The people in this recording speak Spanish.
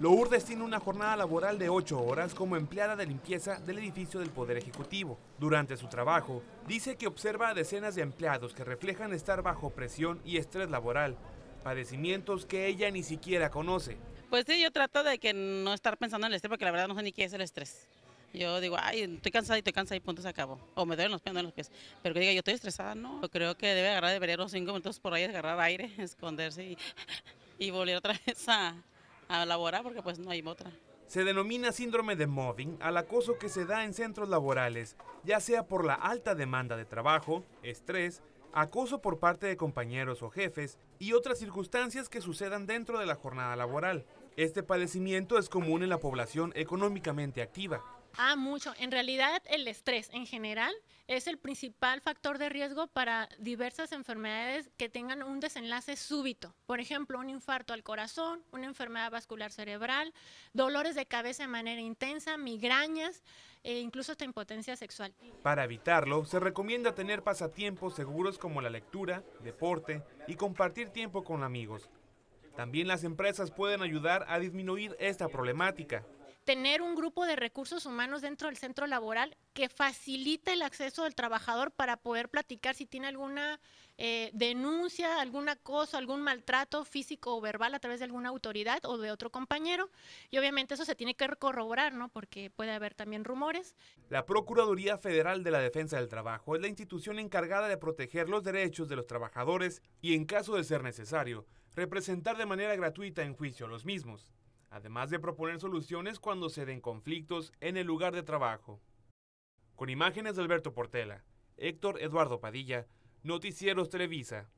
Lourdes tiene una jornada laboral de 8 horas como empleada de limpieza del edificio del Poder Ejecutivo. Durante su trabajo, dice que observa a decenas de empleados que reflejan estar bajo presión y estrés laboral, padecimientos que ella ni siquiera conoce. Pues sí, yo trato de que no estar pensando en el estrés porque la verdad no sé ni qué es el estrés. Yo digo, ay, estoy cansada y estoy cansada y punto se acabó. O me duelen los pies, duelen los pies. Pero que diga, yo estoy estresada, no. Yo creo que debe agarrar, debería unos cinco minutos por ahí, agarrar aire, esconderse y, y volver otra vez a, a laborar porque pues no hay otra. Se denomina síndrome de mobbing al acoso que se da en centros laborales, ya sea por la alta demanda de trabajo, estrés, acoso por parte de compañeros o jefes y otras circunstancias que sucedan dentro de la jornada laboral. Este padecimiento es común en la población económicamente activa, Ah, mucho. En realidad, el estrés en general es el principal factor de riesgo para diversas enfermedades que tengan un desenlace súbito. Por ejemplo, un infarto al corazón, una enfermedad vascular cerebral, dolores de cabeza de manera intensa, migrañas e incluso hasta impotencia sexual. Para evitarlo, se recomienda tener pasatiempos seguros como la lectura, deporte y compartir tiempo con amigos. También las empresas pueden ayudar a disminuir esta problemática tener un grupo de recursos humanos dentro del centro laboral que facilite el acceso del trabajador para poder platicar si tiene alguna eh, denuncia, algún acoso, algún maltrato físico o verbal a través de alguna autoridad o de otro compañero. Y obviamente eso se tiene que corroborar, ¿no? Porque puede haber también rumores. La Procuraduría Federal de la Defensa del Trabajo es la institución encargada de proteger los derechos de los trabajadores y, en caso de ser necesario, representar de manera gratuita en juicio a los mismos además de proponer soluciones cuando se den conflictos en el lugar de trabajo. Con imágenes de Alberto Portela, Héctor Eduardo Padilla, Noticieros Televisa.